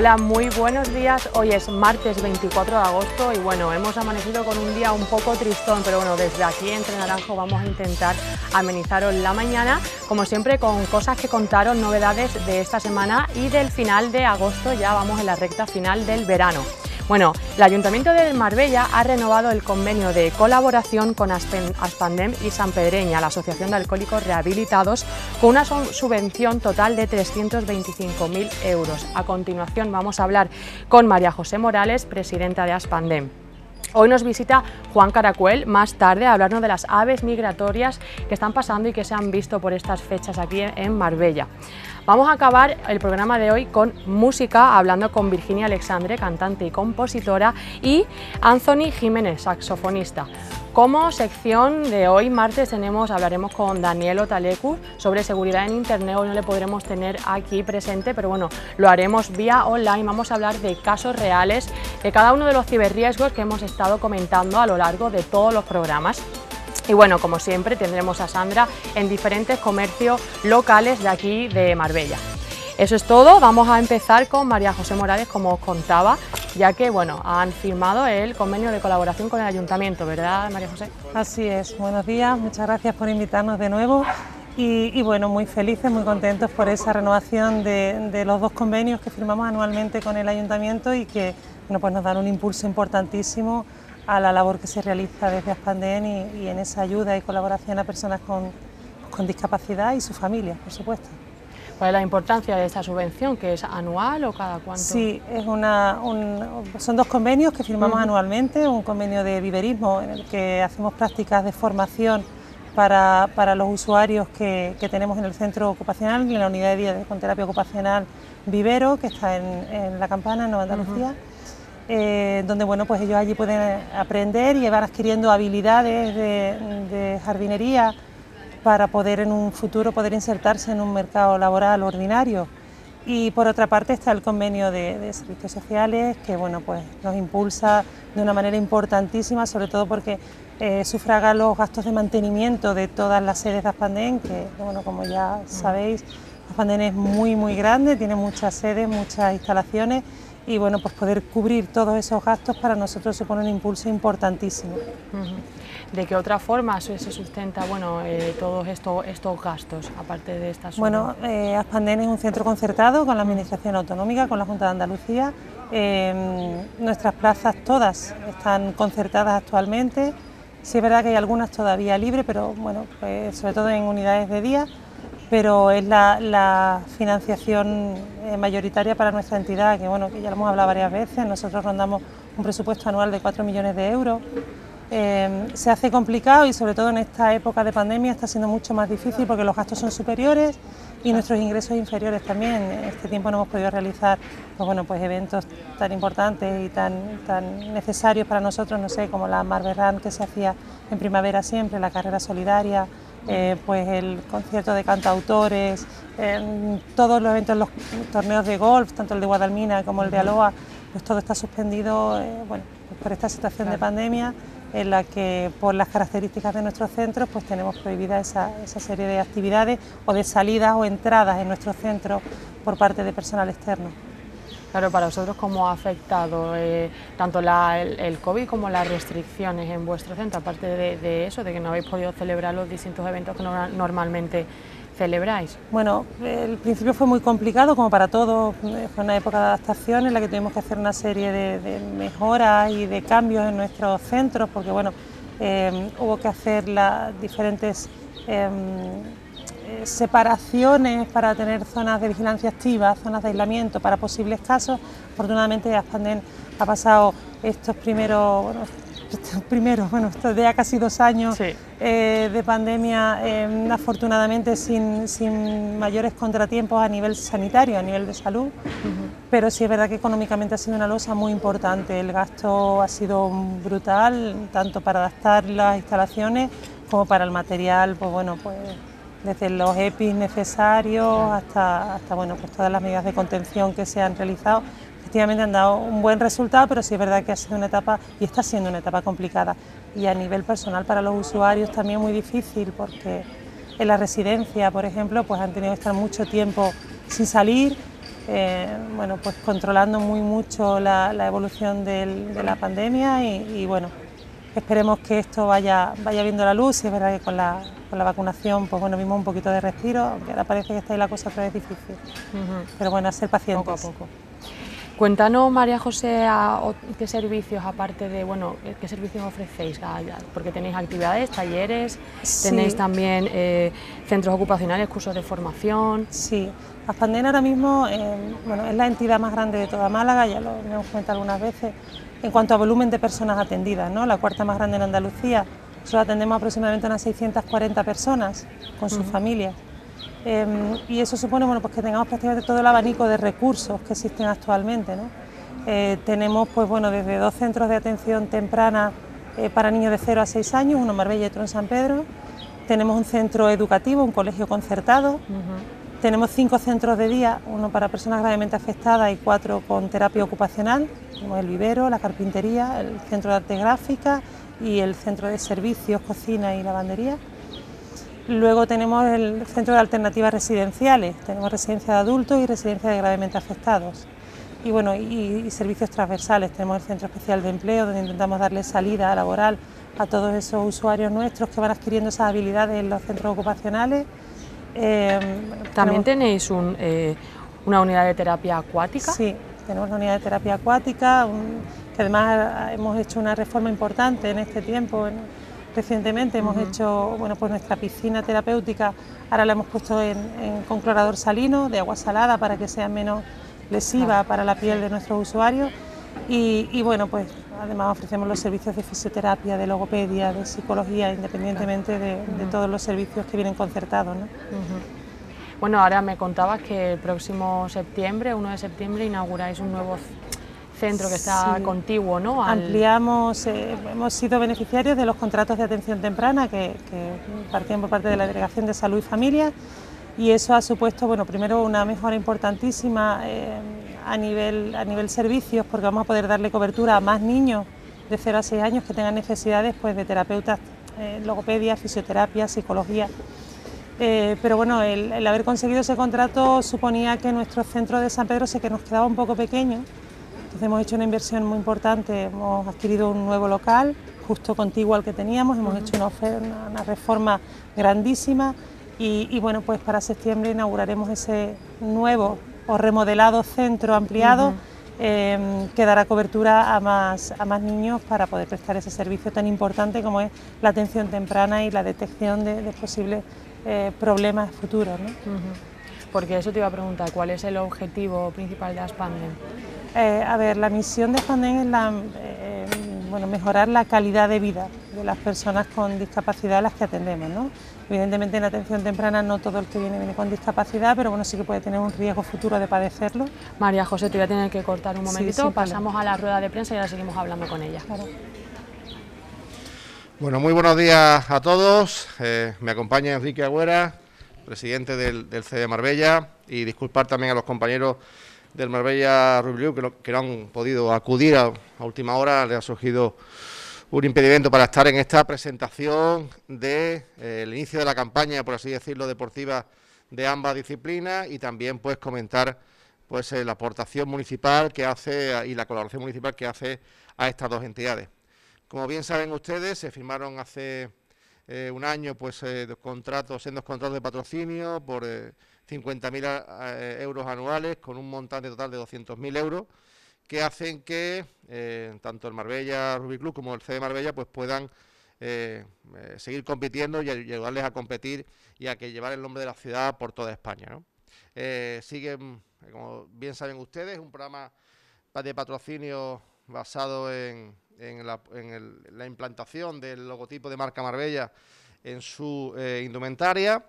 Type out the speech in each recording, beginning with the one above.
Hola, muy buenos días. Hoy es martes 24 de agosto y bueno, hemos amanecido con un día un poco tristón, pero bueno, desde aquí entre Naranjo vamos a intentar amenizaros la mañana, como siempre con cosas que contaron, novedades de esta semana y del final de agosto, ya vamos en la recta final del verano. Bueno, el Ayuntamiento de Marbella ha renovado el convenio de colaboración con Aspandem y San Pedreña, la Asociación de Alcohólicos Rehabilitados, con una subvención total de 325.000 euros. A continuación vamos a hablar con María José Morales, presidenta de Aspandem. Hoy nos visita Juan Caracuel más tarde a hablarnos de las aves migratorias que están pasando y que se han visto por estas fechas aquí en Marbella. Vamos a acabar el programa de hoy con música, hablando con Virginia Alexandre, cantante y compositora, y Anthony Jiménez, saxofonista. Como sección de hoy, martes, tenemos, hablaremos con Daniel Otalecu sobre seguridad en Internet. Hoy no le podremos tener aquí presente, pero bueno, lo haremos vía online. Vamos a hablar de casos reales de cada uno de los ciberriesgos que hemos estado comentando a lo largo de todos los programas. Y bueno, como siempre, tendremos a Sandra en diferentes comercios locales de aquí de Marbella. Eso es todo, vamos a empezar con María José Morales, como os contaba, ya que bueno, han firmado el convenio de colaboración con el Ayuntamiento, ¿verdad María José? Así es, buenos días, muchas gracias por invitarnos de nuevo y, bueno, muy felices, muy contentos por esa renovación de, de, los dos convenios que firmamos anualmente con el Ayuntamiento y que bueno, pues nos dan un impulso importantísimo a la labor que se realiza desde Aspandeen y, en esa ayuda y colaboración a personas con, con discapacidad y sus familias, por supuesto. ¿Cuál es la importancia de esta subvención? ¿Que es anual o cada cuánto? Sí, es una, son dos convenios que firmamos anualmente, un convenio de viverismo en el que hacemos prácticas de formación para, los usuarios que, tenemos en el centro ocupacional, ...y en la unidad de día con terapia ocupacional Vivero, que está en, La Campana, en Nueva Andalucía. Eh, donde bueno, pues ellos allí pueden aprender y van adquiriendo habilidades de, jardinería para poder en un futuro poder insertarse en un mercado laboral ordinario. Y por otra parte está el convenio de, servicios sociales que bueno, pues nos impulsa de una manera importantísima, sobre todo porque eh, sufraga los gastos de mantenimiento de todas las sedes de Aspanden, que bueno, como ya sabéis, Aspandén es muy muy grande, tiene muchas sedes, muchas instalaciones y bueno, pues poder cubrir todos esos gastos para nosotros supone un impulso importantísimo. ¿De qué otra forma se sustenta bueno, eh, todos estos, gastos, aparte de estas Bueno, eh, es un centro concertado con la Administración Autonómica, con la Junta de Andalucía. Em, nuestras plazas todas están concertadas actualmente. Sí es verdad que hay algunas todavía libres, pero bueno, pues, sobre todo en unidades de día pero es la, financiación eh, mayoritaria para nuestra entidad, que bueno, que ya lo hemos hablado varias veces, nosotros rondamos un presupuesto anual de 4 millones de euros. Em, se hace complicado y sobre todo en esta época de pandemia está siendo mucho más difícil porque los gastos son superiores y nuestros ingresos inferiores también. En este tiempo no hemos podido realizar pues bueno, pues eventos tan importantes y tan, tan necesarios para nosotros, no sé, como la Marberrand que se hacía en primavera siempre, la carrera solidaria, eh, pues el concierto de cantautores, todos los eventos, los torneos de golf, tanto el de Guadalmina como el de Aloa, pues todo está suspendido eh, bueno, por esta situación de pandemia en la que por las características de nuestros centros pues tenemos prohibida esa, esa serie de actividades o de salidas o entradas en nuestros centros por parte de personal externo. Claro, para vosotros, ¿cómo ha afectado eh, tanto el, COVID como las restricciones en vuestro centro? Aparte de, eso, de que no habéis podido celebrar los distintos eventos que normalmente celebráis. Bueno, el principio fue muy complicado, como para todos. Eh, fue una época de adaptación en la que tuvimos que hacer una serie de, mejoras y de cambios en nuestros centros, porque bueno, eh, hubo que hacer las diferentes... Em, eh, separaciones para tener zonas de vigilancia activa, zonas de aislamiento para posibles casos. Afortunadamente, Aspanden ha pasado estos primeros, bueno, estos primeros, bueno, estos ya casi dos años eh, de pandemia, em, afortunadamente sin, mayores contratiempos a nivel sanitario, a nivel de salud, pero sí es verdad que económicamente ha sido una losa muy importante. El gasto ha sido brutal, tanto para adaptar las instalaciones como para el material, pues bueno, pues desde los EPIs necesarios hasta, hasta bueno, pues todas las medidas de contención que se han realizado. Efectivamente han dado un buen resultado, pero sí es verdad que ha sido una etapa y está siendo una etapa complicada. Y a nivel personal para los usuarios también muy difícil porque en la residencia, por ejemplo, pues han tenido que estar mucho tiempo sin salir, eh, bueno, pues controlando muy mucho la, evolución de la pandemia y, y bueno, Esperemos que esto vaya, vaya viendo la luz, y es verdad que con la, vacunación, pues bueno, mismo un poquito de respiro, aunque ahora parece que está ahí la cosa otra vez difícil. Pero bueno, a ser pacientes. Poco a poco. Cuéntanos, María José, qué servicios, aparte de, bueno, eh, qué servicios ofrecéis, porque tenéis actividades, talleres, tenéis también eh, centros ocupacionales, cursos de formación. Sí, Aspandena ahora mismo eh, bueno, es la entidad más grande de toda Málaga, ya lo hemos comentado algunas veces, en cuanto a volumen de personas atendidas, ¿no? la cuarta más grande en Andalucía. solo atendemos aproximadamente unas 640 personas con sus familias. Em, y eso supone bueno, pues que tengamos prácticamente todo el abanico de recursos que existen actualmente. Eh, tenemos pues, bueno, desde dos centros de atención temprana eh, para niños de 0 a 6 años, uno en Marbella y otro en San Pedro. Tenemos un centro educativo, un colegio concertado. Tenemos cinco centros de día, uno para personas gravemente afectadas y cuatro con terapia ocupacional, como el vivero, la carpintería, el centro de arte gráfica y el centro de servicios, cocina y lavandería. Luego tenemos el centro de alternativas residenciales, tenemos residencia de adultos y residencia de gravemente afectados. Y bueno, y, y servicios transversales, tenemos el centro especial de empleo donde intentamos darle salida laboral a todos esos usuarios nuestros que van adquiriendo esas habilidades en los centros ocupacionales Em, ¿También tenéis eh, una unidad de terapia acuática? Sí, tenemos una unidad de terapia acuática, que además ah, hemos hecho una reforma importante en este tiempo. recientemente hemos hecho bueno, pues nuestra piscina terapéutica, ahora la hemos puesto en, en, clorador salino de agua salada para que sea menos lesiva para la piel de nuestros usuarios. y bueno, pues Además ofrecemos los servicios de fisioterapia, de logopedia, de psicología, independientemente de, todos los servicios que vienen concertados. ¿no? Bueno, ahora me contabas que el próximo septiembre, 1 de septiembre, inauguráis un nuevo centro que está contiguo, ¿no? Ampliamos, eh, hemos sido beneficiarios de los contratos de atención temprana que, que, partían por parte de la Delegación de Salud y Familia y eso ha supuesto, bueno, primero una mejora importantísima. Eh, a nivel, a nivel servicios, porque vamos a poder darle cobertura a más niños de 0 a 6 años que tengan necesidades pues, de terapeutas, eh, logopedia, fisioterapia, psicología. Eh, pero bueno, el, haber conseguido ese contrato suponía que nuestro centro de San Pedro ...sé que nos quedaba un poco pequeño. Entonces hemos hecho una inversión muy importante, hemos adquirido un nuevo local justo contiguo al que teníamos, hemos hecho una, oferta, una, reforma grandísima y bueno, pues para septiembre inauguraremos ese nuevo o remodelado centro ampliado, em, que dará cobertura a más, a más niños para poder prestar ese servicio tan importante como es la atención temprana y la detección de, posibles eh, problemas futuros. ¿no? Porque eso te iba a preguntar, ¿cuál es el objetivo principal de Aspande? Eh, a ver, la misión de Aspande es la eh, bueno, mejorar la calidad de vida de las personas con discapacidad a las que atendemos. ¿no? Evidentemente en atención temprana no todo el que viene viene con discapacidad, pero bueno, sí que puede tener un riesgo futuro de padecerlo. María José, te voy a tener que cortar un momentito, pasamos a la rueda de prensa y ahora seguimos hablando con ella. Bueno, muy buenos días a todos. Eh, me acompaña Enrique Agüera, presidente del, del CD Marbella, y disculpar también a los compañeros del Marbella Rubiú, que, no, han podido acudir a, última hora, le ha surgido un impedimento para estar en esta presentación del de, eh, inicio de la campaña, por así decirlo, deportiva de ambas disciplinas y también pues comentar pues eh, la aportación municipal que hace y la colaboración municipal que hace a estas dos entidades. Como bien saben ustedes, se firmaron hace eh, un año pues dos contratos, dos contratos de patrocinio por 50.000 euros anuales con un montante total de 200.000 euros que hacen que eh, tanto el Marbella Rugby Club como el CD Marbella pues puedan eh, eh, seguir compitiendo y ayudarles a competir y a que llevar el nombre de la ciudad por toda España. ¿no? sigue, mm, como bien saben ustedes, un programa de patrocinio basado en, la, la implantación del logotipo de marca Marbella en su eh, indumentaria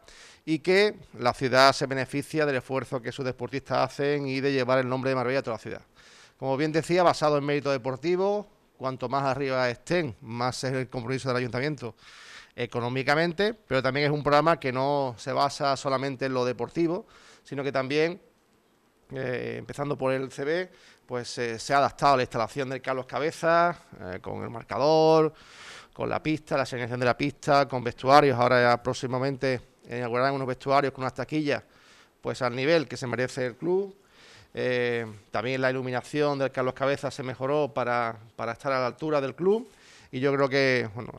y que la ciudad se beneficia del esfuerzo que sus deportistas hacen y de llevar el nombre de Marbella a toda la ciudad. Como bien decía, basado en mérito deportivo, cuanto más arriba estén, más es el compromiso del ayuntamiento económicamente, pero también es un programa que no se basa solamente en lo deportivo, sino que también, eh, empezando por el CB, pues eh, se ha adaptado a la instalación del Carlos Cabeza, con el marcador, con la pista, la señalización de la pista, con vestuarios. Ahora ya próximamente eh, inaugurarán unos vestuarios con unas taquillas, pues al nivel que se merece el club. Eh, también la iluminación del Carlos Cabeza se mejoró para, estar a la altura del club. Y yo creo que bueno,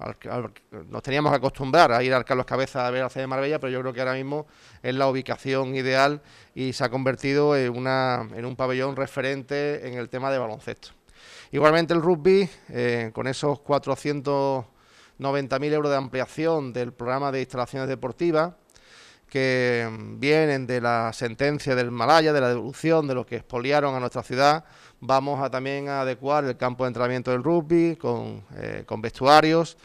nos teníamos que acostumbrar a ir al Carlos Cabeza a ver la sede Marbella, pero yo creo que ahora mismo es la ubicación ideal y se ha convertido en, una, en un pabellón referente en el tema de baloncesto. Igualmente el rugby, eh, con esos 490.000 euros de ampliación del programa de instalaciones deportivas, que vienen de la sentencia del Malaya, de la devolución de lo que expoliaron a nuestra ciudad, vamos a también a adecuar el campo de entrenamiento del rugby con, eh, vestuarios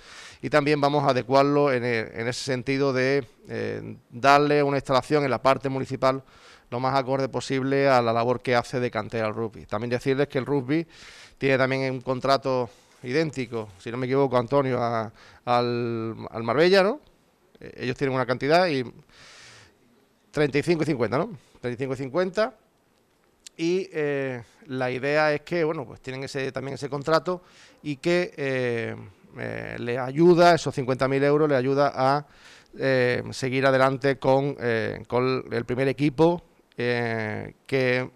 y también vamos a adecuarlo en, ese sentido de eh, darle una instalación en la parte municipal lo más acorde posible a la labor que hace de cantera el rugby. También decirles que el rugby tiene también un contrato idéntico, si no me equivoco, Antonio, al, Marbella, ¿no? Eh, ellos tienen una cantidad y 35 y 50, ¿no? 35 y 50. Y eh, la idea es que, bueno, pues tienen ese, también ese contrato y que eh, le ayuda, esos 50.000 euros, le ayuda a seguir adelante con, el primer equipo que, que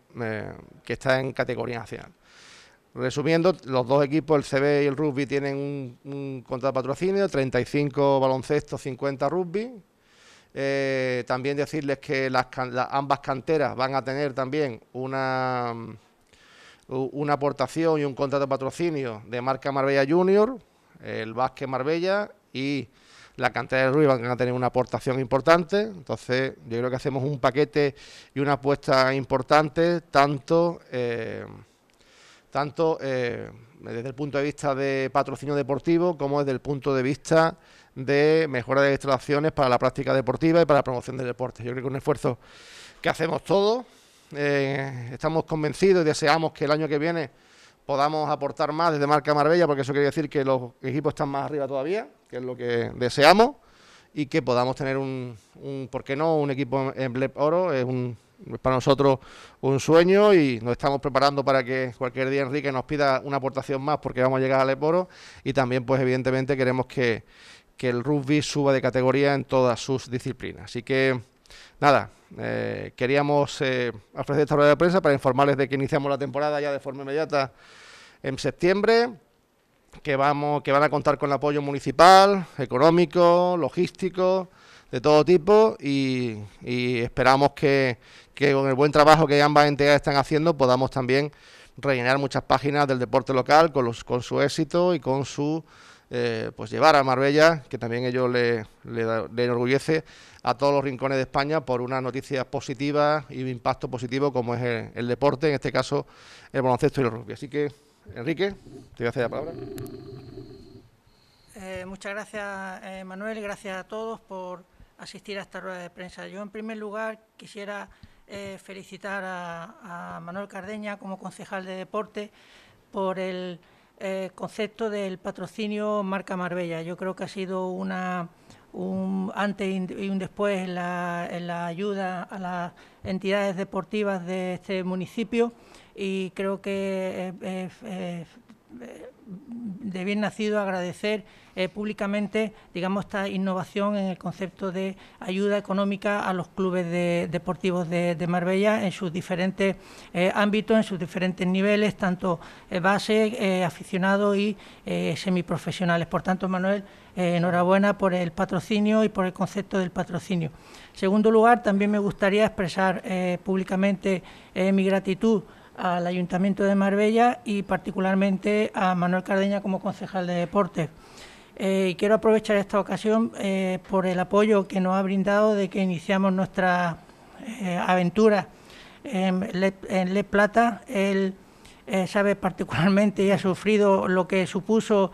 está en categoría nacional. Resumiendo, los dos equipos, el CB y el rugby, tienen un, contrato de patrocinio, 35 baloncesto, 50 rugby. Eh, también decirles que ambas canteras van a tener también una, una aportación y un contrato de patrocinio de marca Marbella Junior, el básquet Marbella y la cantera de rugby van a tener una aportación importante. Entonces, yo creo que hacemos un paquete y una apuesta importante, tanto... Eh, tanto eh, desde el punto de vista de patrocinio deportivo como desde el punto de vista de mejora de instalaciones para la práctica deportiva y para la promoción del deporte. Yo creo que es un esfuerzo que hacemos todos. Eh, estamos convencidos y deseamos que el año que viene podamos aportar más desde Marca Marbella, porque eso quiere decir que los equipos están más arriba todavía, que es lo que deseamos, y que podamos tener un, ¿por qué no?, un equipo en em, Blep Oro, es un, es para nosotros un sueño y nos estamos preparando para que cualquier día Enrique nos pida una aportación más porque vamos a llegar al Eporo y también pues evidentemente queremos que, el rugby suba de categoría en todas sus disciplinas. Así que nada, eh, queríamos eh, ofrecer esta rueda de prensa para informarles de que iniciamos la temporada ya de forma inmediata en septiembre que vamos que van a contar con el apoyo municipal, económico, logístico de todo tipo y, esperamos que, con el buen trabajo que ambas entidades están haciendo podamos también rellenar muchas páginas del deporte local con, los, con su éxito y con su eh, pues llevar a Marbella, que también ello le, enorgullece a todos los rincones de España por unas noticia positiva y un impacto positivo como es el, deporte, en este caso el baloncesto y el rugby. Así que, Enrique, te voy a hacer la palabra. Eh, muchas gracias, eh, Manuel, y gracias a todos por asistir a esta rueda de prensa. Yo, en primer lugar, quisiera eh, felicitar a, Manuel Cardeña como concejal de deporte por el eh, concepto del patrocinio Marca Marbella. Yo creo que ha sido una, un antes y un después en la, ayuda a las entidades deportivas de este municipio y creo que de bien nacido agradecer eh, públicamente, digamos, esta innovación en el concepto de ayuda económica a los clubes deportivos de, Marbella en sus diferentes eh, ámbitos, en sus diferentes niveles, tanto eh, base, aficionados y semiprofesionales. Por tanto, Manuel, enhorabuena por el patrocinio y por el concepto del patrocinio. segundo lugar, también me gustaría expresar públicamente mi gratitud al Ayuntamiento de Marbella y particularmente a Manuel Cardeña como concejal de deportes. Eh, quiero aprovechar esta ocasión eh, por el apoyo que nos ha brindado de que iniciamos nuestra eh, aventura en Le, Plata. Él eh, sabe particularmente y ha sufrido lo que supuso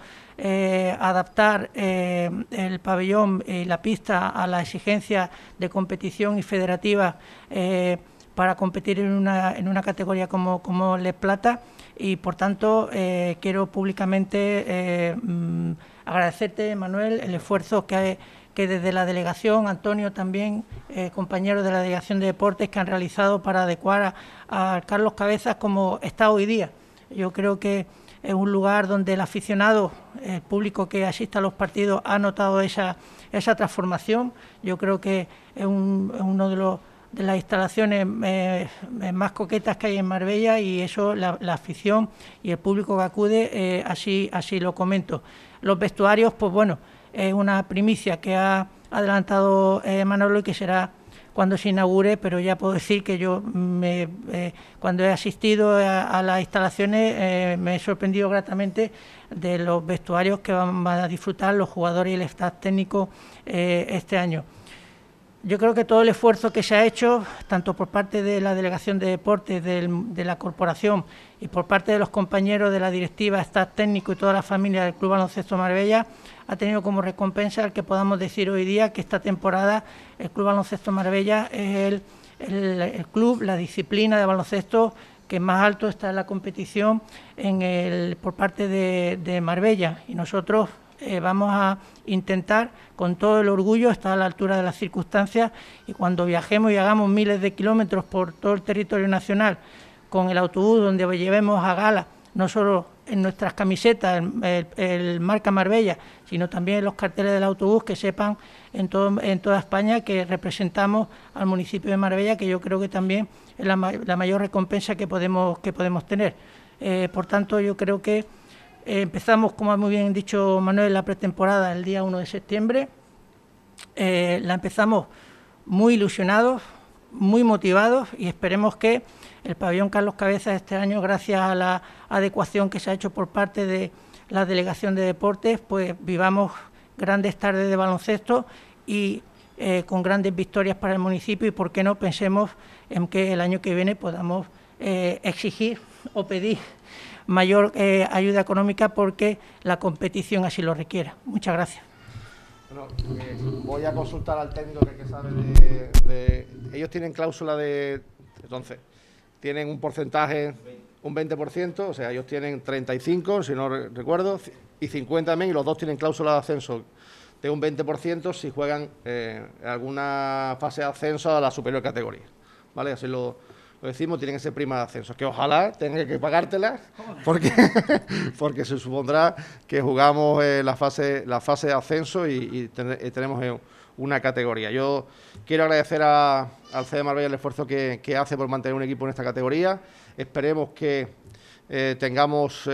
adaptar el pabellón y la pista a la exigencia de competición y federativa para competir en una, en una categoría como, como Les Plata y por tanto eh, quiero públicamente eh, mm, agradecerte, Manuel, el esfuerzo que, hay, que desde la delegación, Antonio también, eh, compañeros de la delegación de deportes que han realizado para adecuar a, Carlos Cabezas como está hoy día. Yo creo que es un lugar donde el aficionado, el público que asista a los partidos ha notado esa, esa transformación. Yo creo que es, un, es uno de los de las instalaciones eh, eh, más coquetas que hay en Marbella y eso la, afición y el público que acude eh, así, así lo comento. Los vestuarios, pues bueno, es una primicia que ha adelantado Manolo y que será cuando se inaugure, pero ya puedo decir que yo cuando he asistido a, las instalaciones me he sorprendido gratamente de los vestuarios que van, a disfrutar los jugadores y el staff técnico este año yo creo que todo el esfuerzo que se ha hecho, tanto por parte de la Delegación de Deportes, de la Corporación y por parte de los compañeros de la directiva, staff técnico y toda la familia del Club Baloncesto Marbella, ha tenido como recompensa el que podamos decir hoy día que esta temporada el Club Baloncesto Marbella es el, club, la disciplina de baloncesto que más alto está en la competición en el, por parte de, de Marbella. Y nosotros eh, vamos a intentar con todo el orgullo estar a la altura de las circunstancias y cuando viajemos y hagamos miles de kilómetros por todo el territorio nacional con el autobús donde llevemos a gala no solo en nuestras camisetas el, marca Marbella, sino también en los carteles del autobús que sepan en, todo, en toda España que representamos al municipio de Marbella, que yo creo que también es la, mayor recompensa que podemos, que podemos tener. Eh, por tanto, yo creo que eh, empezamos, como ha muy bien dicho Manuel, la pretemporada el día 1 de septiembre. Eh, la empezamos muy ilusionados, muy motivados y esperemos que el pabellón Carlos Cabezas este año, gracias a la adecuación que se ha hecho por parte de la Delegación de Deportes, pues vivamos grandes tardes de baloncesto y eh, con grandes victorias para el municipio y por qué no pensemos en que el año que viene podamos exigir o pedir mayor eh, ayuda económica porque la competición así lo requiera. Muchas gracias. Bueno, eh, voy a consultar al técnico que, sabe de, Ellos tienen cláusula de... Entonces, tienen un porcentaje, un 20%, o sea, ellos tienen 35, si no recuerdo, y 50 también, y los dos tienen cláusula de ascenso de un 20% si juegan eh, alguna fase de ascenso a la superior categoría. ¿Vale? Así lo lo decimos, tienen ese prima de ascenso, que ojalá tenga que pagártela, porque, porque se supondrá que jugamos eh, la, fase, la fase de ascenso y, eh, tenemos eh, una categoría. Yo quiero agradecer a, al CD Marbella el esfuerzo que, hace por mantener un equipo en esta categoría. Esperemos que tengamos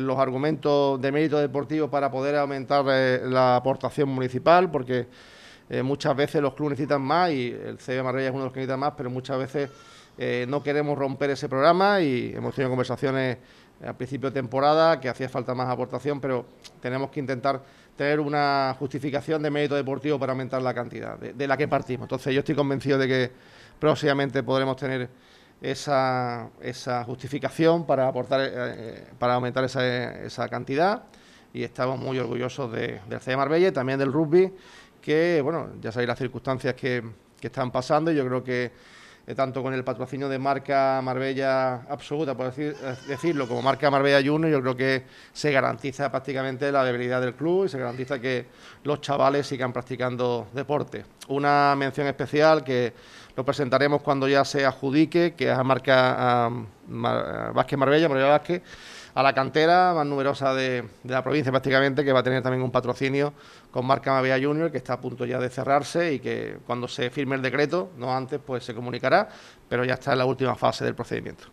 los argumentos de mérito deportivo para poder aumentar la aportación municipal, porque muchas veces los clubes necesitan más y el de Marbella es uno de los que necesita más, pero muchas veces eh, no queremos romper ese programa y hemos tenido conversaciones al principio de temporada que hacía falta más aportación, pero tenemos que intentar tener una justificación de mérito deportivo para aumentar la cantidad de, la que partimos. Entonces yo estoy convencido de que próximamente podremos tener esa, justificación para, aportar, eh, para aumentar esa, cantidad y estamos muy orgullosos de, del CD Marbella y también del rugby, que bueno, ya sabéis las circunstancias que, que están pasando y yo creo que eh, tanto con el patrocinio de marca Marbella absoluta, por decir, eh, decirlo, como marca Marbella Junior, yo creo que se garantiza prácticamente la debilidad del club y se garantiza que los chavales sigan practicando deporte. Una mención especial que lo presentaremos cuando ya se adjudique, que es a marca Vázquez Marbella, Marbella Vázquez a la cantera más numerosa de, la provincia prácticamente, que va a tener también un patrocinio con Marca Mabea Junior, que está a punto ya de cerrarse y que cuando se firme el decreto, no antes, pues se comunicará, pero ya está en la última fase del procedimiento.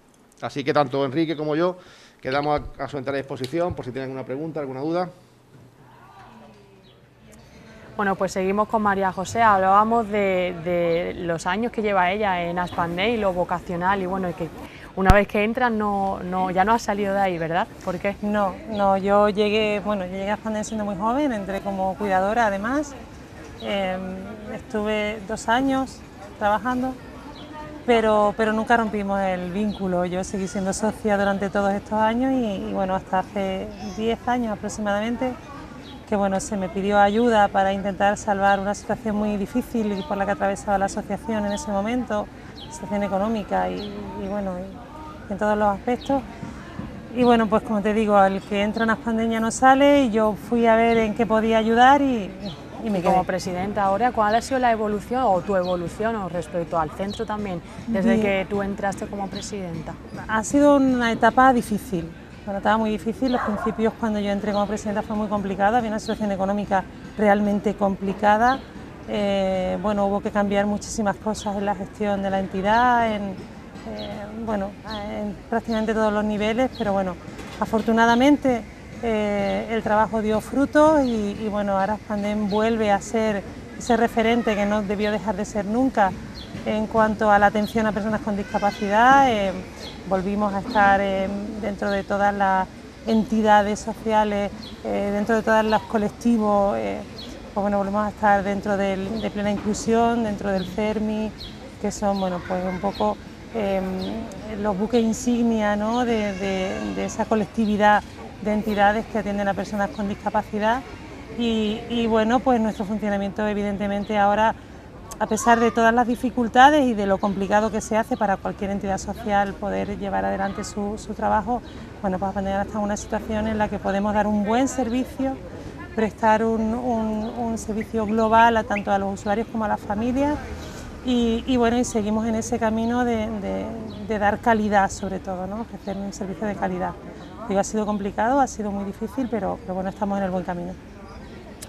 Así que tanto Enrique como yo quedamos a, su entera disposición por si tienen alguna pregunta, alguna duda. Bueno, pues seguimos con María José. Hablábamos de, los años que lleva ella en Aspandé y lo vocacional y bueno, y que una vez que entras no, ya no has salido de ahí, ¿verdad? ¿Por qué? No, no, yo llegué, bueno, yo llegué a España siendo muy joven, entré como cuidadora además, em, estuve dos años trabajando, pero, pero nunca rompimos el vínculo, yo seguí siendo socia durante todos estos años y, bueno, hasta hace 10 años aproximadamente, que bueno, se me pidió ayuda para intentar salvar una situación muy difícil por la que atravesaba la asociación en ese momento, situación económica y, bueno, en todos los aspectos. Y bueno, pues como te digo, el que entra en las pandemias no sale y yo fui a ver en qué podía ayudar y, y me quedé. Como presidenta ahora, ¿cuál ha sido la evolución o tu evolución respecto al centro también desde que tú entraste como presidenta? Ha sido una etapa difícil, bueno, estaba muy difícil. Los principios cuando yo entré como presidenta fue muy complicada, había una situación económica realmente complicada. Eh, bueno, hubo que cambiar muchísimas cosas en la gestión de la entidad, en eh, bueno, en prácticamente todos los niveles, pero bueno, afortunadamente eh, el trabajo dio frutos y, bueno, ahora Pandem vuelve a ser ese referente que no debió dejar de ser nunca en cuanto a la atención a personas con discapacidad. Eh, volvimos a estar dentro de todas las entidades sociales, dentro de todos los colectivos. Pues bueno, volvemos a estar dentro de plena inclusión, dentro del CERMI... que son, bueno, pues un poco Em, los buques insignia de, esa colectividad de entidades que atienden a personas con discapacidad. Y, bueno, pues nuestro funcionamiento evidentemente ahora, a pesar de todas las dificultades y de lo complicado que se hace para cualquier entidad social poder llevar adelante su, trabajo, bueno, pues tener hasta una situación en la que podemos dar un buen servicio, prestar un, un servicio global a tanto a los usuarios como a las familias y, bueno, y seguimos en ese camino de, dar calidad sobre todo, ¿no? ofrecer un servicio de calidad. ha sido complicado, ha sido muy difícil, pero, bueno, estamos en el buen camino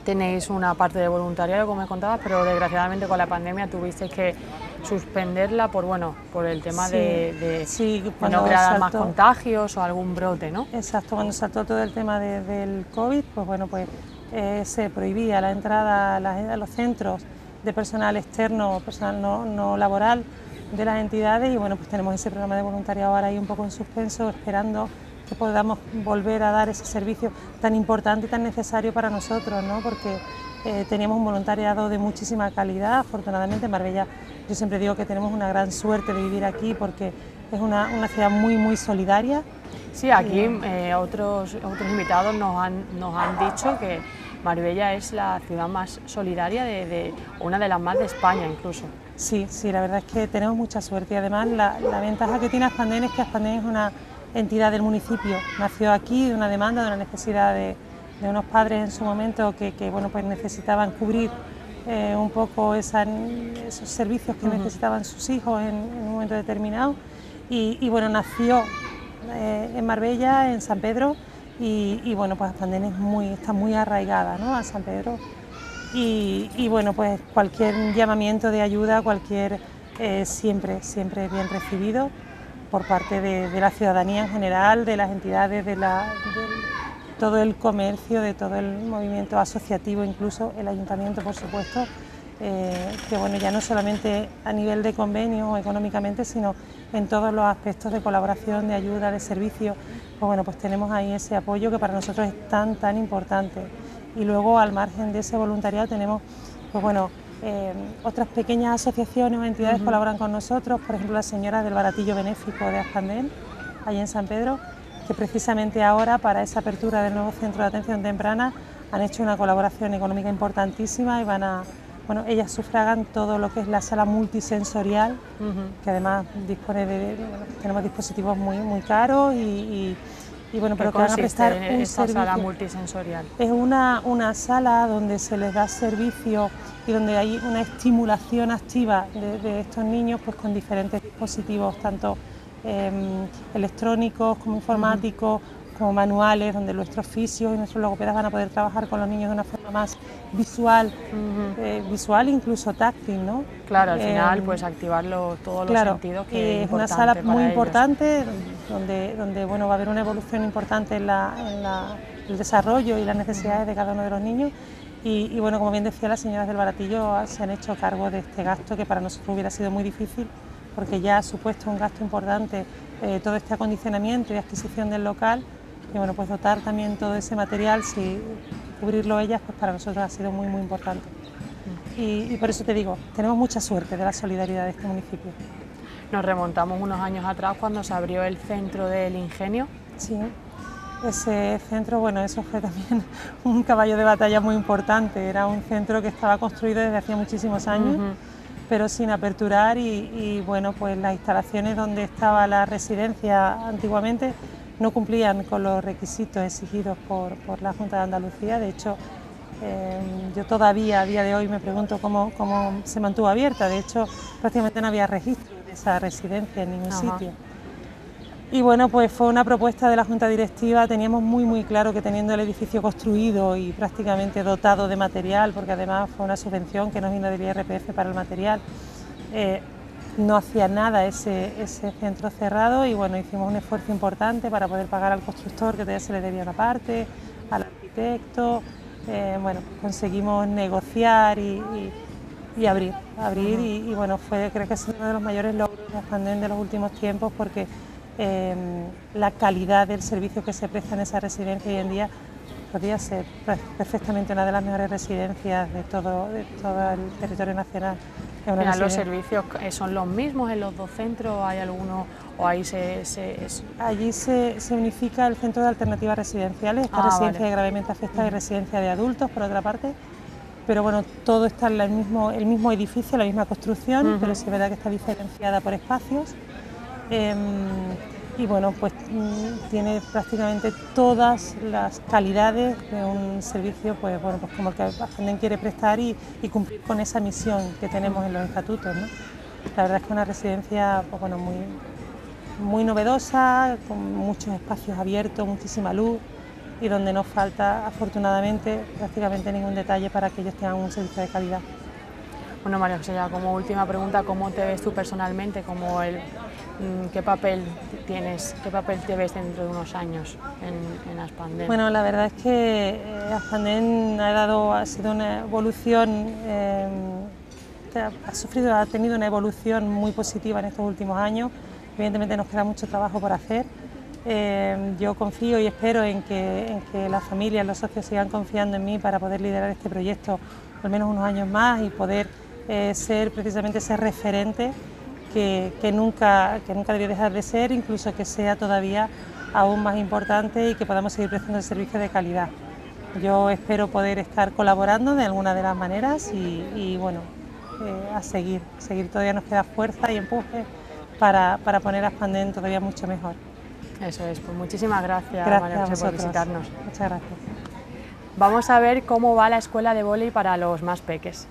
tenéis una parte de voluntariado, como me contabas, pero desgraciadamente con la pandemia tuvisteis que suspenderla por bueno, por el tema de, de, sí, no crear más contagios o algún brote, ¿no? Exacto, cuando saltó todo el tema del COVID, pues bueno, pues eh, se prohibía la entrada a los centros de personal externo, personal no, laboral de las entidades y bueno, pues tenemos ese programa de voluntariado ahora ahí un poco en suspenso, esperando que podamos volver a dar ese servicio tan importante y tan necesario para nosotros, ¿no? porque eh, teníamos un voluntariado de muchísima calidad, afortunadamente en Marbella yo siempre digo que tenemos una gran suerte de vivir aquí porque es una, ciudad muy, muy solidaria. Sí, aquí eh, eh, otros, otros invitados nos nos han dicho que Marbella es la ciudad más solidaria, de, una de las más de España incluso. Sí, sí, la verdad es que tenemos mucha suerte y además la, ventaja que tiene Aspandén es que Aspandén es una entidad del municipio. Nació aquí de una demanda, de una necesidad de, unos padres en su momento que, bueno, pues necesitaban cubrir eh, un poco esos servicios que necesitaban sus hijos en, un momento determinado. Y, bueno, nació eh, en Marbella, en San Pedro, y, bueno, pues también es está muy arraigada a San Pedro. Y, bueno, pues cualquier llamamiento de ayuda, cualquier eh, siempre, siempre bien recibido por parte de, la ciudadanía en general, de las entidades, de, la, de todo el comercio, de todo el movimiento asociativo, incluso el ayuntamiento, por supuesto. Eh, que bueno, ya no solamente a nivel de convenio económicamente, sino en todos los aspectos de colaboración, de ayuda, de servicio, pues bueno, pues tenemos ahí ese apoyo que para nosotros es tan, tan importante. Y luego al margen de ese voluntariado tenemos, pues bueno, eh, otras pequeñas asociaciones o entidades colaboran con nosotros, por ejemplo la señora del Baratillo Benéfico de Ascandel, ahí en San Pedro, que precisamente ahora para esa apertura del nuevo centro de atención temprana han hecho una colaboración económica importantísima y van a bueno, ellas sufragan todo lo que es la sala multisensorial, que además dispone de, tenemos dispositivos muy, muy caros y, y, bueno, pero que van a prestar un esa servicio. sala multisensorial? Es una, sala donde se les da servicio y donde hay una estimulación activa de, estos niños pues con diferentes dispositivos, tanto em, electrónicos como informáticos, como manuales, donde nuestros fisios y nuestros logopedas van a poder trabajar con los niños de una forma más visual, eh, visual incluso táctil, ¿no? Claro, al final em, pues activarlo todos los sentidos que eh, es, es una sala muy importante donde, donde bueno, va a haber una evolución importante en, la, en la, el desarrollo y las necesidades de cada uno de los niños. Y, bueno, como bien decía, las señoras del Baratillo se han hecho cargo de este gasto que para nosotros hubiera sido muy difícil porque ya ha supuesto un gasto importante eh, todo este acondicionamiento y adquisición del local y bueno, pues dotar también todo ese material, si cubrirlo ellas, pues para nosotros ha sido muy, muy importante. Mm. Y, por eso te digo, tenemos mucha suerte de la solidaridad de este municipio. Nos remontamos unos años atrás cuando se abrió el centro del ingenio. Sí, ese centro, bueno, eso fue también un caballo de batalla muy importante. Era un centro que estaba construido desde hacía muchísimos años. pero sin aperturar y, bueno, pues las instalaciones donde estaba la residencia antiguamente no cumplían con los requisitos exigidos por, por la Junta de Andalucía. De hecho, eh, yo todavía a día de hoy me pregunto cómo, se mantuvo abierta. De hecho, prácticamente no había registro de esa residencia en ningún sitio. Y bueno, pues fue una propuesta de la Junta Directiva. Teníamos muy, muy claro que teniendo el edificio construido y prácticamente dotado de material, porque además fue una subvención que nos vino del IRPF para el material, eh, no hacía nada ese, centro cerrado y bueno, hicimos un esfuerzo importante para poder pagar al constructor que todavía se le debía una parte, al arquitecto, eh, bueno, conseguimos negociar y, abrir, abrir y, bueno, fue creo que es uno de los mayores logros de los últimos tiempos porque eh, la calidad del servicio que se presta en esa residencia hoy en día podría ser perfectamente una de las mejores residencias de todo, todo el territorio nacional. los servicios eh, son los mismos en los dos centros, hay algunos o ahí se... Allí se, unifica el centro de alternativas residenciales, ah, residencia de gravemente afectada y residencia de adultos, por otra parte, pero bueno, todo está en el mismo, el mismo edificio, la misma construcción, pero sí es verdad que está diferenciada por espacios. Em, y bueno, pues mm, tiene prácticamente todas las calidades de un servicio, pues bueno, pues como el que Ascenden quiere prestar y, cumplir con esa misión que tenemos en los estatutos. ¿no? La verdad es que es una residencia, pues bueno, muy, muy novedosa, con muchos espacios abiertos, muchísima luz y donde no falta, afortunadamente, prácticamente ningún detalle para que ellos tengan un servicio de calidad. Bueno, María José, ya como última pregunta, ¿cómo te ves tú personalmente como el Mm, ¿Qué papel tienes, qué papel te ves dentro de unos años en, en Bueno, la verdad es que eh, Aspandén ha, dado, ha sido una evolución, eh, ha sufrido, ha tenido una evolución muy positiva en estos últimos años. Evidentemente nos queda mucho trabajo por hacer. Eh, yo confío y espero en que, las familias, los socios sigan confiando en mí para poder liderar este proyecto al menos unos años más y poder ser precisamente ese referente que, nunca, que nunca debió dejar de ser, incluso que sea todavía aún más importante y que podamos seguir prestando el servicio de calidad. Yo espero poder estar colaborando de alguna de las maneras y, bueno, eh, a seguir, seguir todavía nos queda fuerza y empuje para, para poner a Spandén todavía mucho mejor. Eso es, pues muchísimas gracias, gracias por visitarnos. Muchas gracias. Vamos a ver cómo va la escuela de vóley para los más peques.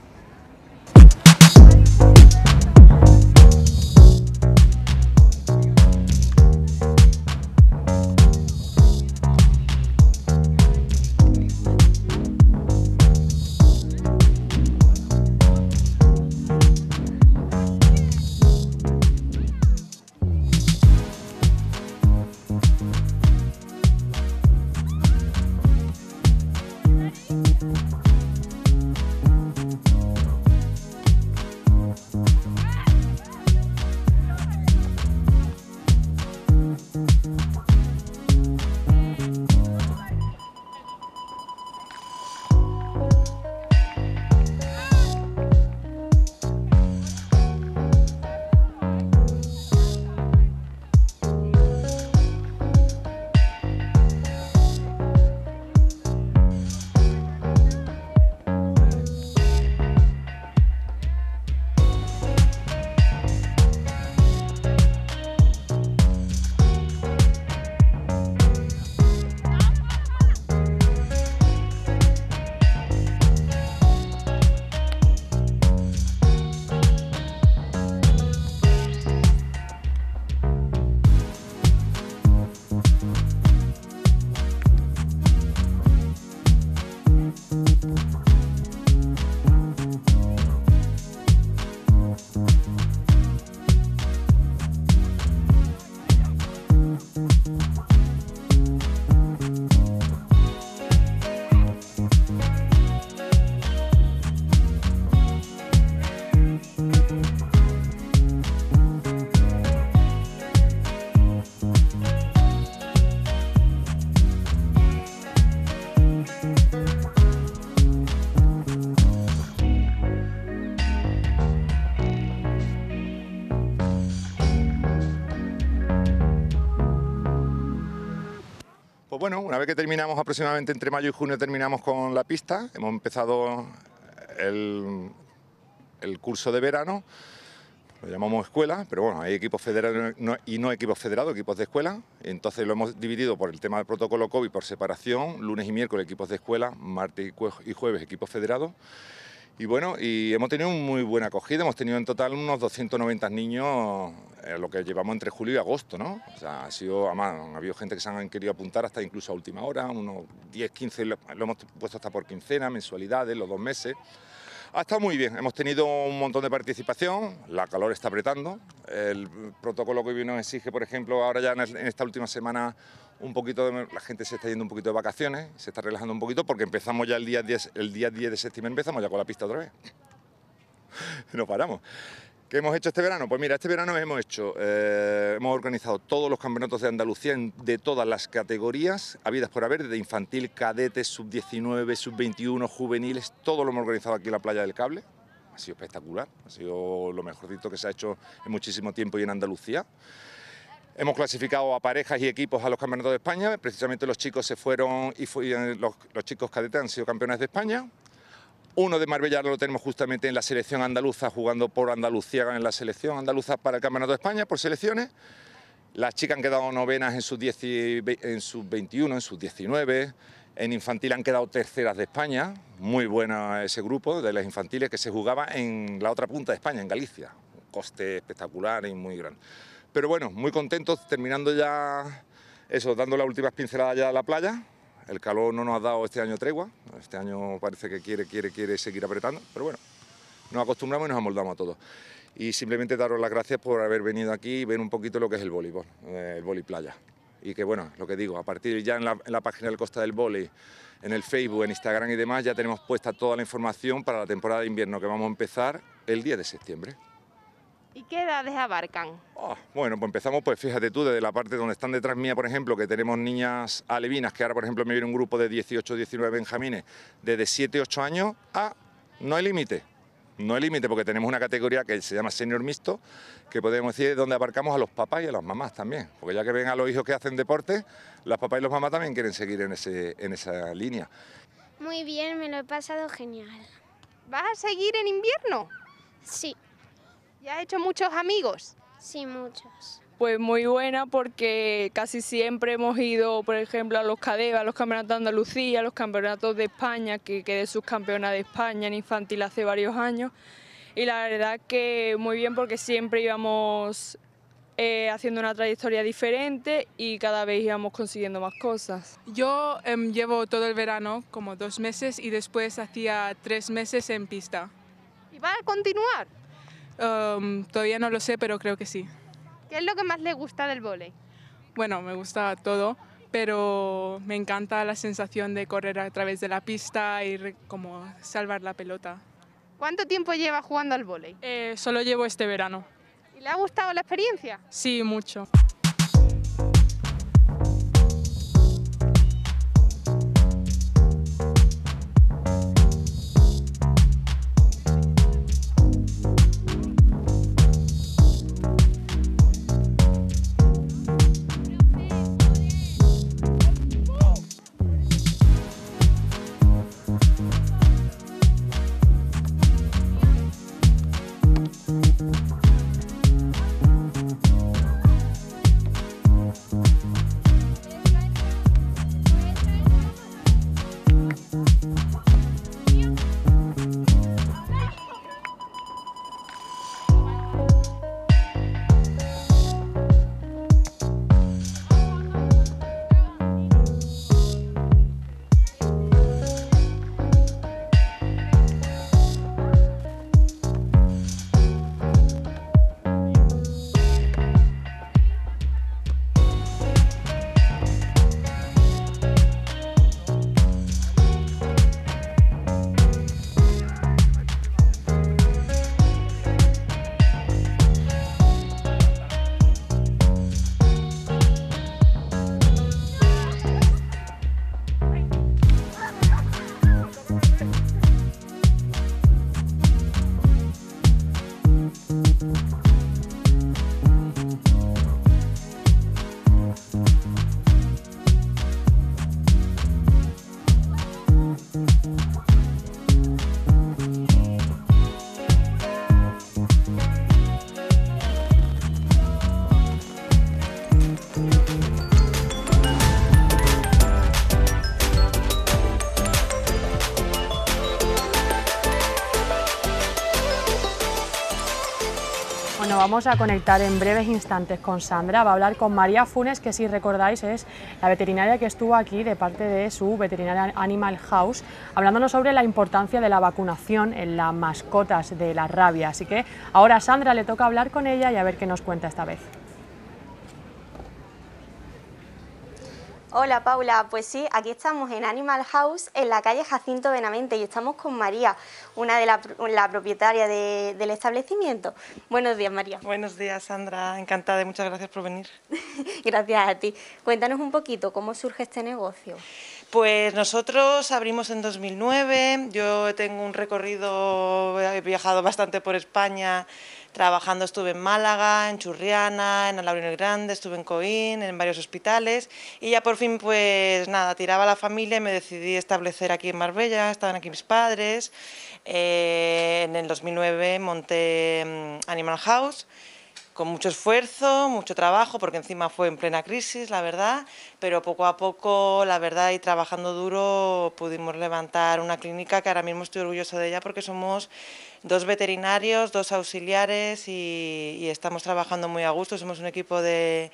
Una vez que terminamos aproximadamente entre mayo y junio terminamos con la pista, hemos empezado el, curso de verano, lo llamamos escuela, pero bueno, hay equipos federados y no equipos federados, equipos de escuela. Entonces lo hemos dividido por el tema del protocolo COVID por separación, lunes y miércoles equipos de escuela, martes y jueves equipos federados. Y bueno, y hemos tenido muy buena acogida, hemos tenido en total unos 290 niños, eh, lo que llevamos entre julio y agosto, ¿no? sea, ha sido, además, ha habido gente que se han querido apuntar hasta incluso a última hora, unos 10, 15, lo, lo hemos puesto hasta por quincena, mensualidades, los dos meses. Ha estado muy bien, hemos tenido un montón de participación, la calor está apretando, el protocolo que hoy exige, por ejemplo, ahora ya en esta última semana un poquito la gente se está yendo un poquito de vacaciones, se está relajando un poquito porque empezamos ya el día 10, el día 10 de septiembre empezamos ya con la pista otra vez. no paramos. ¿Qué hemos hecho este verano? Pues mira, este verano hemos hecho, eh, hemos organizado todos los campeonatos de Andalucía de todas las categorías, habidas por haber, desde infantil, cadetes, sub-19, sub-21, juveniles, todo lo hemos organizado aquí en la Playa del Cable. Ha sido espectacular, ha sido lo mejorcito que se ha hecho en muchísimo tiempo y en Andalucía. Hemos clasificado a parejas y equipos a los campeonatos de España, precisamente los chicos se fueron y, eh, los chicos cadetes han sido campeones de España. Uno de Marbella lo tenemos justamente en la selección andaluza, jugando por Andalucía en la selección andaluza para el Campeonato de España, por selecciones. Las chicas han quedado novenas en sus, en sus 21, en sus 19. En infantil han quedado terceras de España. Muy buena ese grupo de las infantiles que se jugaba en la otra punta de España, en Galicia. Un coste espectacular y muy grande. Pero bueno, muy contentos, terminando ya eso, dando las últimas pinceladas ya a la playa. El calor no nos ha dado este año tregua, este año parece que quiere, quiere, quiere seguir apretando, pero bueno, nos acostumbramos y nos amoldamos a todo. Y simplemente daros las gracias por haber venido aquí y ver un poquito lo que es el voleibol, eh, el boli playa. Y que bueno, lo que digo, a partir ya en la, página del Costa del Voleibol, en el Facebook, en Instagram y demás, ya tenemos puesta toda la información para la temporada de invierno que vamos a empezar el 10 de septiembre. ¿Y qué edades abarcan? Ah, bueno, pues empezamos, pues fíjate tú, desde la parte donde están detrás mía, por ejemplo, que tenemos niñas alevinas, que ahora, por ejemplo, me viene un grupo de 18, 19 benjamines, desde 7, 8 años a ah, no hay límite. No hay límite porque tenemos una categoría que se llama senior mixto, que podemos decir donde abarcamos a los papás y a las mamás también. Porque ya que ven a los hijos que hacen deporte, las papás y los mamás también quieren seguir en, ese, en esa línea. Muy bien, me lo he pasado genial. ¿Vas a seguir en invierno? Sí. ¿Ya has hecho muchos amigos? Sí, muchos. Pues muy buena porque casi siempre hemos ido, por ejemplo, a los CADEVA, a los campeonatos de Andalucía, a los campeonatos de España, que quedé subcampeona de España en infantil hace varios años. Y la verdad que muy bien porque siempre íbamos eh, haciendo una trayectoria diferente y cada vez íbamos consiguiendo más cosas. Yo em, llevo todo el verano, como dos meses, y después hacía tres meses en pista. ¿Y va a continuar? Em, todavía no lo sé, pero creo que sí. ¿Qué es lo que más le gusta del vóley? Bueno, me gusta todo, pero me encanta la sensación de correr a través de la pista y como salvar la pelota. ¿Cuánto tiempo lleva jugando al vóley? Eh, solo llevo este verano. ¿Y le ha gustado la experiencia? Sí, mucho. a conectar en breves instantes con Sandra, va a hablar con María Funes, que si recordáis es la veterinaria que estuvo aquí de parte de su veterinaria Animal House, hablándonos sobre la importancia de la vacunación en las mascotas de la rabia. Así que ahora a Sandra le toca hablar con ella y a ver qué nos cuenta esta vez. Hola Paula, pues sí, aquí estamos en Animal House en la calle Jacinto Benavente y estamos con María, una de la, propietarias propietaria del establecimiento. Buenos días María. Buenos días Sandra, encantada y muchas gracias por venir. gracias a ti. Cuéntanos un poquito cómo surge este negocio. Pues nosotros abrimos en 2009, yo tengo un recorrido, he viajado bastante por España Trabajando estuve en Málaga, en Churriana, en el Grande, estuve en Coín, en varios hospitales y ya por fin pues nada, tiraba la familia y me decidí establecer aquí en Marbella, estaban aquí mis padres. Eh, en el 2009 monté mm, Animal House con mucho esfuerzo, mucho trabajo, porque encima fue en plena crisis, la verdad, pero poco a poco, la verdad, y trabajando duro, pudimos levantar una clínica que ahora mismo estoy orgulloso de ella porque somos dos veterinarios, dos auxiliares y, estamos trabajando muy a gusto. Somos un equipo de,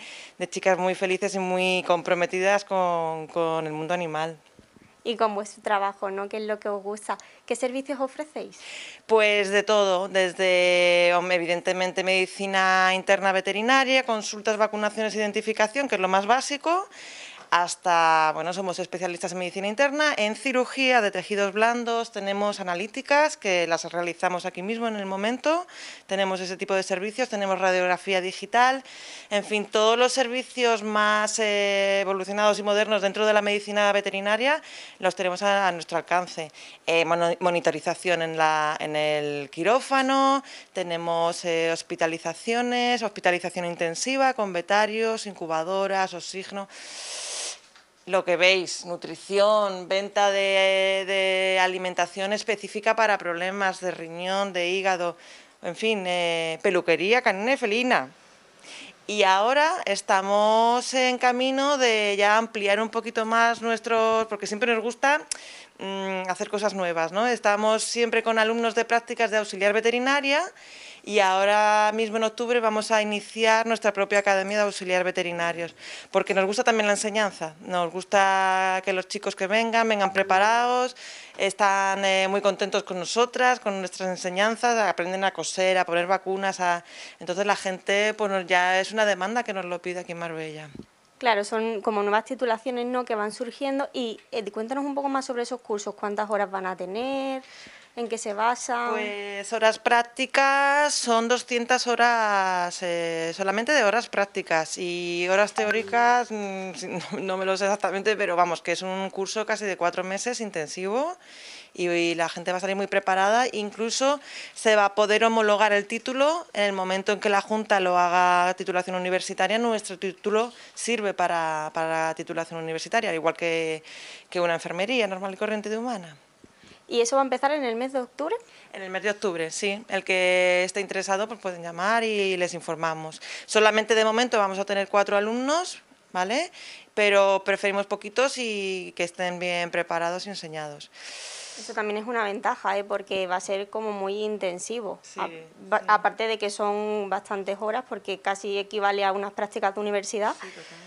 chicas muy felices y muy comprometidas con el mundo animal y con vuestro trabajo, ¿no? ¿Qué es lo que os gusta? ¿Qué servicios ofrecéis? Pues de todo, desde evidentemente medicina interna veterinaria, consultas, vacunaciones, identificación, que es lo más básico, hasta, bueno, somos especialistas en medicina interna, en cirugía de tejidos blandos, tenemos analíticas que las realizamos aquí mismo en el momento, tenemos ese tipo de servicios, tenemos radiografía digital, en fin, todos los servicios más eh, evolucionados y modernos dentro de la medicina veterinaria los tenemos a, nuestro alcance. Eh, monitorización en, la, en el quirófano, tenemos eh, hospitalizaciones, hospitalización intensiva con vetarios, incubadoras, oxígeno lo que veis, nutrición, venta de, alimentación específica para problemas de riñón, de hígado, en fin, eh, peluquería canina y felina. Y ahora estamos en camino de ya ampliar un poquito más nuestros, porque siempre nos gusta mm, hacer cosas nuevas, ¿no? Estamos siempre con alumnos de prácticas de auxiliar veterinaria y ahora mismo en octubre vamos a iniciar nuestra propia Academia de Auxiliar Veterinarios, porque nos gusta también la enseñanza, nos gusta que los chicos que vengan, vengan preparados, están eh, muy contentos con nosotras, con nuestras enseñanzas, aprenden a coser, a poner vacunas, entonces la gente pues ya es una demanda que nos lo pide aquí en Marbella. Claro, son como nuevas titulaciones ¿no? que van surgiendo y eh, cuéntanos un poco más sobre esos cursos, cuántas horas van a tener en qué se basa? Pues horas prácticas son 200 horas eh, solamente de horas prácticas y horas teóricas, mm, no me lo sé exactamente, pero vamos, que es un curso casi de cuatro meses intensivo y, la gente va a salir muy preparada. Incluso se va a poder homologar el título en el momento en que la Junta lo haga titulación universitaria. Nuestro título sirve para, para titulación universitaria, igual que, que una enfermería normal y corriente de humana. ¿Y eso va a empezar en el mes de octubre? En el mes de octubre, sí. El que esté interesado pues pueden llamar y les informamos. Solamente de momento vamos a tener cuatro alumnos, ¿vale? Pero preferimos poquitos y que estén bien preparados y enseñados. Eso también es una ventaja, ¿eh? porque va a ser como muy intensivo. Aparte de que son bastantes horas, porque casi equivale a unas prácticas de universidad.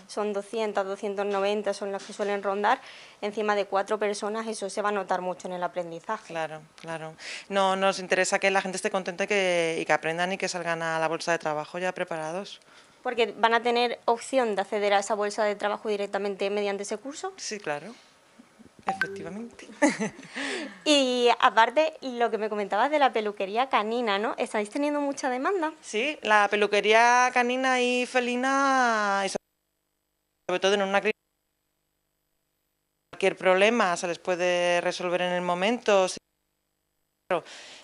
son 200, 290 son las que suelen rondar. Encima de cuatro personas, eso se va a notar mucho en el aprendizaje. Claro, claro. No nos interesa que la gente esté contenta y que aprendan y que salgan a la bolsa de trabajo ya preparados porque van a tener opción de acceder a esa bolsa de trabajo directamente mediante ese curso. Sí, claro. Efectivamente. y aparte, lo que me comentabas de la peluquería canina, ¿no? ¿Estáis teniendo mucha demanda? Sí, la peluquería canina y felina, sobre todo en una crisis, cualquier problema se les puede resolver en el momento.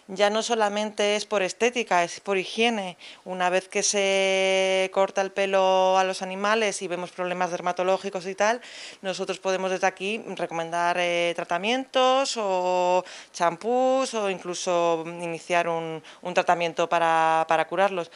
Ya no solamente es por estética, es por higiene. Una vez que se corta el pelo a los animales y vemos problemas dermatológicos y tal, nosotros podemos desde aquí recomendar eh, tratamientos o champús o incluso iniciar un, tratamiento para, curarlos.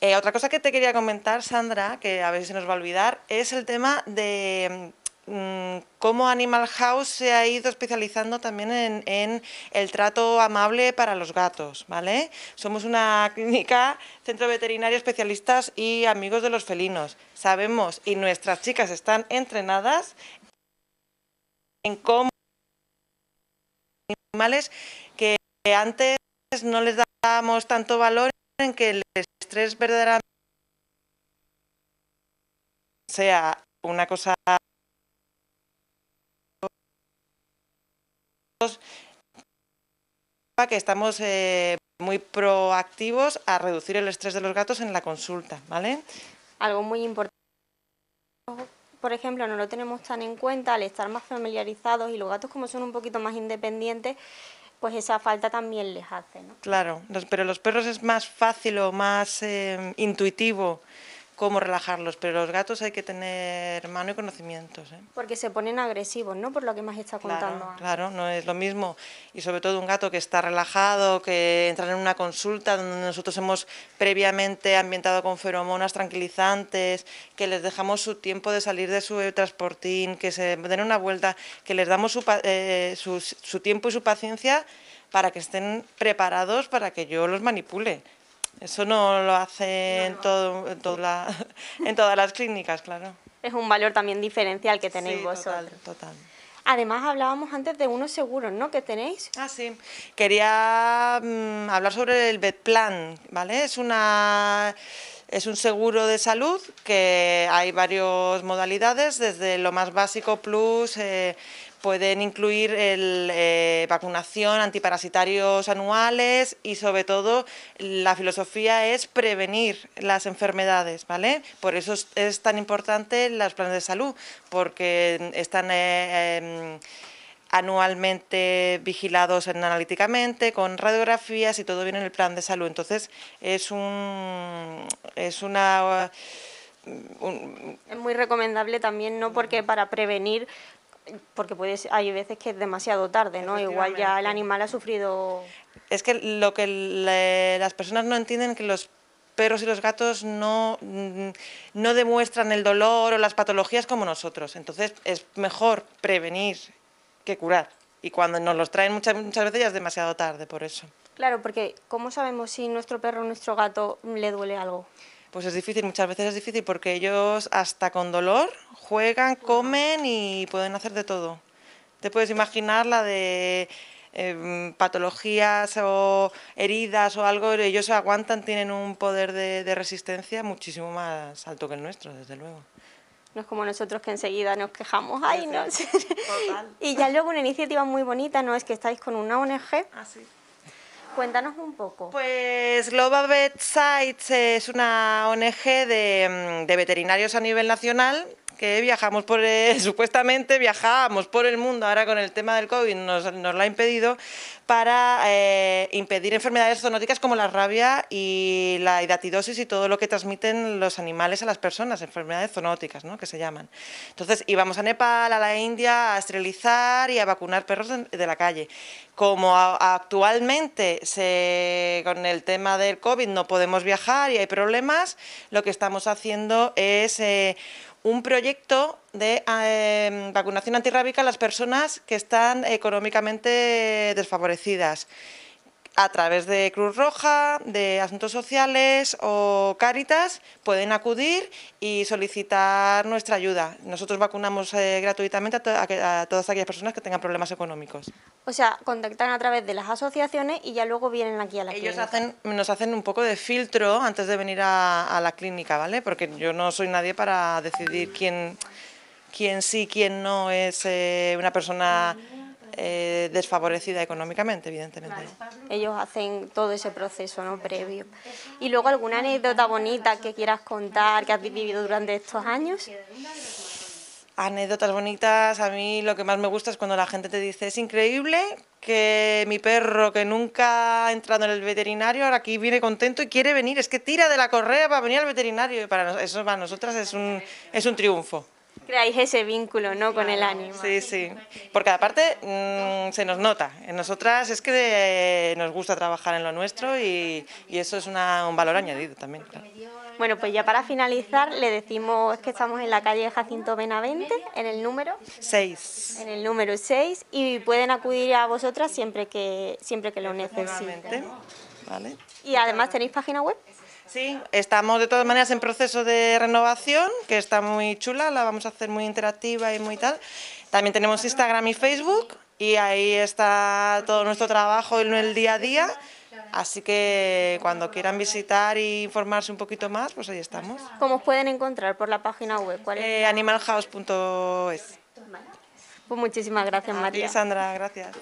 Eh, otra cosa que te quería comentar, Sandra, que a veces se nos va a olvidar, es el tema de Mm, cómo Animal House se ha ido especializando también en, el trato amable para los gatos, ¿vale? Somos una clínica, centro veterinario, especialistas y amigos de los felinos. Sabemos y nuestras chicas están entrenadas en cómo animales que antes no les dábamos tanto valor en que el estrés verdaderamente sea una cosa que estamos eh, muy proactivos a reducir el estrés de los gatos en la consulta, ¿vale? Algo muy importante, por ejemplo, no lo tenemos tan en cuenta al estar más familiarizados y los gatos como son un poquito más independientes, pues esa falta también les hace, ¿no? Claro, pero los perros es más fácil o más eh, intuitivo cómo relajarlos, pero los gatos hay que tener mano y conocimientos. ¿eh? Porque se ponen agresivos, ¿no? Por lo que más está contando. Claro, no es lo mismo. Y sobre todo un gato que está relajado, que entra en una consulta donde nosotros hemos previamente ambientado con feromonas tranquilizantes, que les dejamos su tiempo de salir de su transportín, que se den una vuelta, que les damos su eh, tiempo y su paciencia para que estén preparados para que yo los manipule. Eso no lo hacen En, todo, todas las clínicas, claro. Es un valor también diferencial que tenéis vosotros. Total, total. Además hablábamos antes de unos seguros, ¿no? Que tenéis. Ah, sí. Quería mm, hablar sobre el Betplan, ¿vale? Es una es un seguro de salud que hay varias modalidades, desde lo más básico, plus, eh, pueden incluir el, eh, vacunación, antiparasitarios anuales y sobre todo la filosofía es prevenir las enfermedades, ¿vale? Por eso es, tan importante los planes de salud, porque están... Eh, em, anualmente vigilados analíticamente, con radiografías y todo viene en el plan de salud. Entonces, es un es una es muy recomendable también, ¿no? Porque para prevenir porque puedes, hay veces que es demasiado tarde, ¿no? Igual ya el animal ha sufrido... Es que lo que las personas no entienden que los perros y los gatos no, mm, no demuestran el dolor o las patologías como nosotros. Entonces es mejor prevenir que curar. Y cuando nos los traen muchas, muchas veces ya es demasiado tarde por eso. Claro, porque ¿cómo sabemos si nuestro perro o nuestro gato le duele algo? Pues es difícil, muchas veces es difícil porque ellos hasta con dolor juegan, comen y pueden hacer de todo. Te puedes imaginar la de em, patologías o heridas o algo, ellos aguantan, tienen un poder de resistencia muchísimo más alto que el nuestro, desde luego como nosotros que enseguida nos quejamos, ay, no. y ya luego una iniciativa muy bonita, ¿no? Es que estáis con una ONG. Ah, sí. Cuéntanos un poco. Pues Global Vet Sites es una ONG mm, de veterinarios a nivel nacional que viajamos por, supuestamente viajábamos por el mundo, ahora con el tema del COVID nos, nos lo ha impedido, para eh, impedir enfermedades zoonóticas como la rabia y la hidatidosis y todo lo que transmiten los animales a las personas, enfermedades zoonóticas, ¿no? que se llaman. Entonces íbamos a Nepal, a la India, a esterilizar y a vacunar perros de la calle. Como actualmente con el tema del COVID no podemos viajar y hay problemas, lo que estamos haciendo es... Eh, un proyecto de eh, vacunación antirrábica a las personas que están económicamente desfavorecidas a través de Cruz Roja, de Asuntos Sociales o Cáritas pueden acudir y solicitar nuestra ayuda. Nosotros vacunamos eh, gratuitamente a, todas aquellas personas que tengan problemas económicos. O sea, contactan a través de las asociaciones y ya luego vienen aquí a la Ellos clínica. Hacen, nos hacen un poco de filtro antes de venir a, la clínica, ¿vale? Porque yo no soy nadie para decidir quién, quién sí, quién no es eh, una persona... Eh, desfavorecida económicamente, evidentemente. Ellos hacen todo ese proceso ¿no? previo. ¿Y luego alguna anécdota bonita que quieras contar que has vivido durante estos años? Anécdotas bonitas, a mí lo que más me gusta es cuando la gente te dice, es increíble que mi perro que nunca ha entrado en el veterinario, ahora aquí viene contento y quiere venir, es que tira de la correa para venir al veterinario, y para eso para nosotras es un, es un triunfo creáis ese vínculo, ¿no? Con el ánimo. Sí, sí. Porque aparte mm, se nos nota. En nosotras es que eh, nos gusta trabajar en lo nuestro y, eso es un valor añadido también. Bueno, pues ya para finalizar le decimos que estamos en la calle Jacinto Benavente, en el número 6. En el número 6 y pueden acudir a vosotras siempre que siempre que lo necesiten. Vale. Y además tenéis página web estamos de todas maneras en proceso de renovación, que está muy chula, la vamos a hacer muy interactiva y muy tal. También tenemos Instagram y Facebook y ahí está todo nuestro trabajo en el día a día. Así que cuando quieran visitar e informarse un poquito más, pues ahí estamos. ¿Cómo pueden encontrar por la página web? es? Eh, animalhouse.es. Pues muchísimas gracias, María. Sandra, gracias.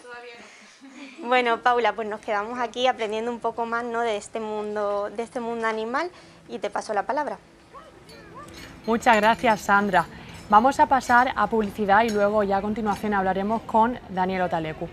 Bueno, Paula, pues nos quedamos aquí aprendiendo un poco más ¿no? de, este mundo, de este mundo animal y te paso la palabra. Muchas gracias, Sandra. Vamos a pasar a publicidad y luego ya a continuación hablaremos con Daniel Otalecu.